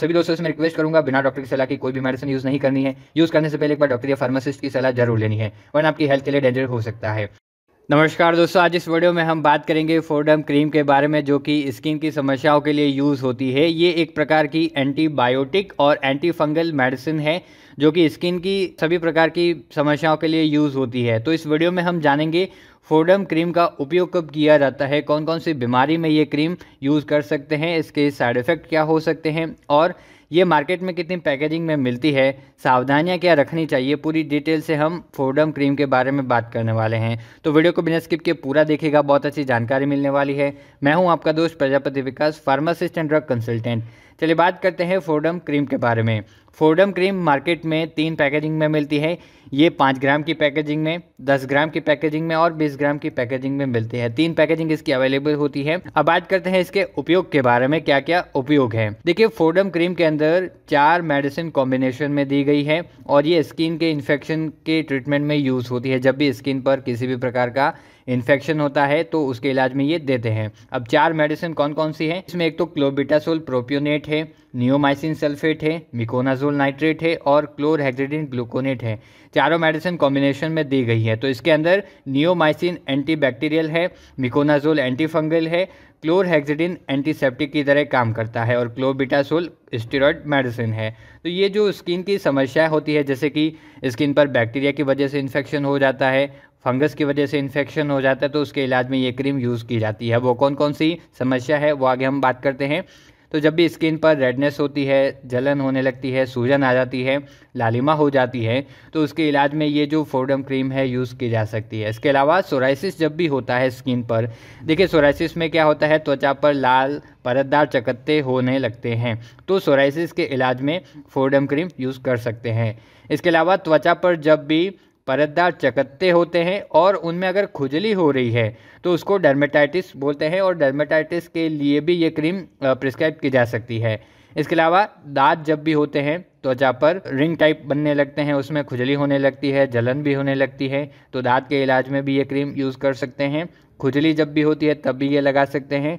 सभी दोस्तों से मैं रिक्वेस्ट करूंगा बिना डॉक्टर की सलाह की कोई भी मेडिसिन यूज़ नहीं करनी है यूज़ करने से पहले एक बार डॉक्टर या फार्मासिस्ट की सलाह जरूर लेनी है वरना आपकी हेल्थ के लिए डेंजर हो सकता है नमस्कार दोस्तों आज इस वीडियो में हम बात करेंगे फोर्डम क्रीम के बारे में जो कि स्किन की समस्याओं के लिए यूज़ होती है ये एक प्रकार की एंटीबायोटिक और एंटी फंगल मेडिसिन है जो कि स्किन की सभी प्रकार की समस्याओं के लिए यूज़ होती है तो इस वीडियो में हम जानेंगे फोर्डम क्रीम का उपयोग कब किया जाता है कौन कौन सी बीमारी में ये क्रीम यूज़ कर सकते हैं इसके साइड इफ़ेक्ट क्या हो सकते हैं और ये मार्केट में कितनी पैकेजिंग में मिलती है सावधानियां क्या रखनी चाहिए पूरी डिटेल से हम फोर्डम क्रीम के बारे में बात करने वाले हैं तो वीडियो को बिना स्किप के पूरा देखेगा बहुत अच्छी जानकारी मिलने वाली है मैं हूं आपका दोस्त Prajapati Vikas pharmacist and drug consultant चलिए बात करते हैं फोर्डम क्रीम के बारे में फोर्डम क्रीम मार्केट में तीन पैकेजिंग में मिलती है ये पाँच ग्राम की पैकेजिंग में दस ग्राम की पैकेजिंग में और बीस ग्राम की पैकेजिंग में मिलती है तीन पैकेजिंग इसकी अवेलेबल होती है अब बात करते हैं इसके उपयोग के बारे में क्या क्या उपयोग है देखिए फोर्डम क्रीम के अंदर चार मेडिसिन कॉम्बिनेशन में दी गई है और ये स्किन के इन्फेक्शन के ट्रीटमेंट में यूज़ होती है जब भी स्किन पर किसी भी प्रकार का इन्फेक्शन होता है तो उसके इलाज में ये देते हैं अब चार मेडिसिन कौन कौन सी है इसमें एक तो क्लोबिटासोल प्रोप्योनेट है नियोमाइसिन सल्फेट है मिकोनाजोल नाइट्रेट है और क्लोरहेक्साडिन ग्लूकोनेट है चारों मेडिसिन कॉम्बिनेशन में दी गई है तो इसके अंदर नियोमाइसिन एंटीबैक्टीरियल है मिकोनाजोल एंटीफंगल है क्लोरहेक्साडिन एंटीसेप्टिक की तरह काम करता है और क्लोबिटासोल स्टेरॉयड मेडिसिन है तो ये जो स्किन की समस्याएं होती है जैसे कि स्किन पर बैक्टीरिया की वजह से इन्फेक्शन हो जाता है फंगस की वजह से इन्फेक्शन हो जाता है तो उसके इलाज में ये क्रीम यूज़ की जाती है वो कौन कौन सी समस्या है वो आगे हम बात करते हैं तो जब भी स्किन पर रेडनेस होती है जलन होने लगती है सूजन आ जाती है लालिमा हो जाती है तो उसके इलाज में ये जो फोर्डम क्रीम है यूज़ की जा सकती है इसके अलावा सोराइसिस जब भी होता है स्किन पर देखिए सोराइसिस में क्या होता है त्वचा पर लाल परतदार चकत्ते होने लगते हैं तो सोराइसिस के इलाज में फोर्डम क्रीम यूज़ कर सकते हैं इसके अलावा त्वचा पर जब भी परतदार चकत्ते होते हैं और उनमें अगर खुजली हो रही है तो उसको डर्मेटाइटिस बोलते हैं और डर्मेटाइटिस के लिए भी ये क्रीम प्रिस्क्राइब की जा सकती है इसके अलावा दाद जब भी होते हैं त्वचा पर रिंग टाइप बनने लगते हैं उसमें खुजली होने लगती है जलन भी होने लगती है तो दांत के इलाज में भी ये क्रीम यूज़ कर सकते हैं खुजली जब भी होती है तब भी ये लगा सकते हैं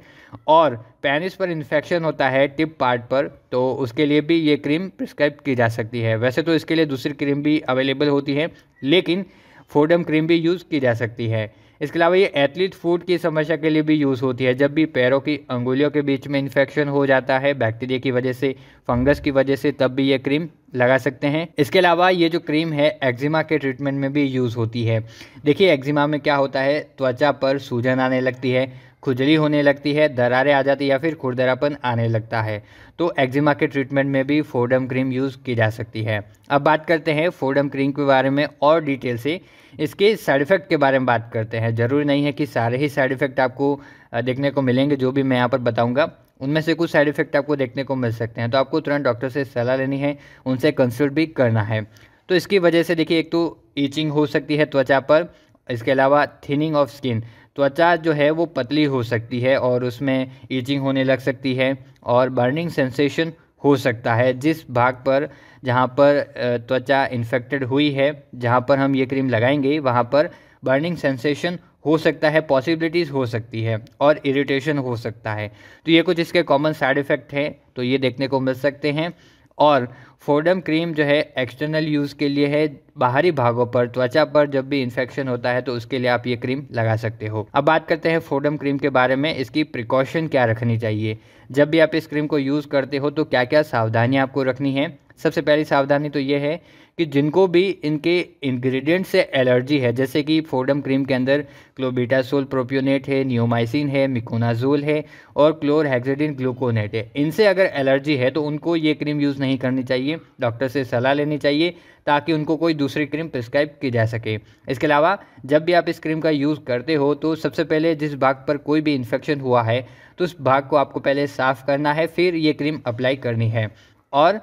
और पैनिस पर इन्फेक्शन होता है टिप पार्ट पर तो उसके लिए भी ये क्रीम प्रिस्क्राइब की जा सकती है वैसे तो इसके लिए दूसरी क्रीम भी अवेलेबल होती है लेकिन फोडम क्रीम भी यूज़ की जा सकती है इसके अलावा ये एथलीट फूड की समस्या के लिए भी यूज़ होती है जब भी पैरों की अंगुलियों के बीच में इन्फेक्शन हो जाता है बैक्टीरिया की वजह से फंगस की वजह से तब भी ये क्रीम लगा सकते हैं इसके अलावा ये जो क्रीम है एक्जिमा के ट्रीटमेंट में भी यूज़ होती है देखिए एक्जिमा में क्या होता है त्वचा पर सूजन आने लगती है खुजली होने लगती है दरारें आ जाती है या फिर खुरदरापन आने लगता है तो एक्जिमा के ट्रीटमेंट में भी फोडम क्रीम यूज़ की जा सकती है अब बात करते हैं फोडम क्रीम के बारे में और डिटेल से इसके साइड इफ़ेक्ट के बारे में बात करते हैं ज़रूरी नहीं है कि सारे ही साइड इफ़ेक्ट आपको देखने को मिलेंगे जो भी मैं यहाँ पर बताऊँगा उनमें से कुछ साइड इफ़ेक्ट आपको देखने को मिल सकते हैं तो आपको तुरंत डॉक्टर से सलाह लेनी है उनसे कंसल्ट भी करना है तो इसकी वजह से देखिए एक तो ईचिंग हो सकती है त्वचा पर इसके अलावा थिनिंग ऑफ स्किन त्वचा जो है वो पतली हो सकती है और उसमें ईचिंग होने लग सकती है और बर्निंग सेंसेशन हो सकता है जिस भाग पर जहाँ पर त्वचा इन्फेक्टेड हुई है जहाँ पर हम ये क्रीम लगाएंगे वहाँ पर बर्निंग सेंसेशन हो सकता है पॉसिबिलिटीज़ हो सकती है और इरिटेशन हो सकता है तो ये कुछ इसके कॉमन साइड इफ़ेक्ट हैं तो ये देखने को मिल सकते हैं और फोर्डम क्रीम जो है एक्सटर्नल यूज़ के लिए है बाहरी भागों पर त्वचा पर जब भी इन्फेक्शन होता है तो उसके लिए आप ये क्रीम लगा सकते हो अब बात करते हैं फोर्डम क्रीम के बारे में इसकी प्रिकॉशन क्या रखनी चाहिए जब भी आप इस क्रीम को यूज़ करते हो तो क्या क्या सावधानियाँ आपको रखनी है सबसे पहली सावधानी तो ये है कि जिनको भी इनके इंग्रेडिएंट से एलर्जी है जैसे कि फोडम क्रीम के अंदर क्लोबीटासोल प्रोप्योनेट है नियोमाइसिन है मिकोनाजोल है और क्लोरहेक्साडिन ग्लूकोनेट है इनसे अगर एलर्जी है तो उनको ये क्रीम यूज़ नहीं करनी चाहिए डॉक्टर से सलाह लेनी चाहिए ताकि उनको कोई दूसरी क्रीम प्रिस्क्राइब की जा सके इसके अलावा जब भी आप इस क्रीम का यूज़ करते हो तो सबसे पहले जिस भाग पर कोई भी इन्फेक्शन हुआ है तो उस भाग को आपको पहले साफ़ करना है फिर ये क्रीम अप्लाई करनी है और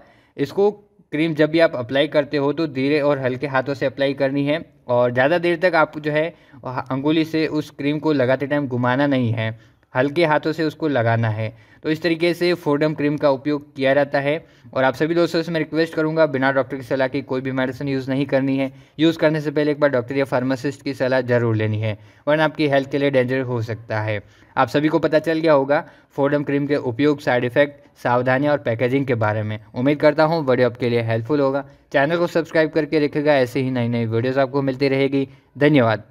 इसको क्रीम जब भी आप अप्लाई करते हो तो धीरे और हल्के हाथों से अप्लाई करनी है और ज़्यादा देर तक आप जो है अंगुली से उस क्रीम को लगाते टाइम घुमाना नहीं है हल्के हाथों से उसको लगाना है तो इस तरीके से फोर्डम क्रीम का उपयोग किया जाता है और आप सभी दोस्तों से मैं रिक्वेस्ट करूंगा बिना डॉक्टर की सलाह के कोई भी मेडिसिन यूज़ नहीं करनी है यूज़ करने से पहले एक बार डॉक्टर या फार्मासिस्ट की सलाह जरूर लेनी है वरना आपकी हेल्थ के लिए डेंजर हो सकता है आप सभी को पता चल गया होगा फोर्डम क्रीम के उपयोग साइड इफेक्ट सावधानियाँ और पैकेजिंग के बारे में उम्मीद करता हूँ वीडियो आपके लिए हेल्पफुल होगा चैनल को सब्सक्राइब करके रखेगा ऐसे ही नई नई वीडियोज़ आपको मिलती रहेगी धन्यवाद